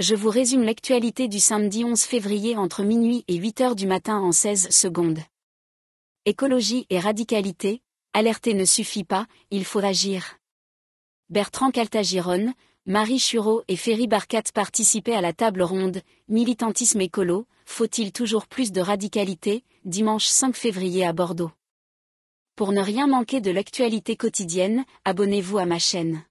je vous résume l'actualité du samedi 11 février entre minuit et 8 heures du matin en 16 secondes. Écologie et radicalité, alerter ne suffit pas, il faut agir. Bertrand Caltagirone, Marie Chureau et Ferry Barcat participaient à la table ronde Militantisme écolo, faut-il toujours plus de radicalité dimanche 5 février à Bordeaux. Pour ne rien manquer de l'actualité quotidienne, abonnez-vous à ma chaîne.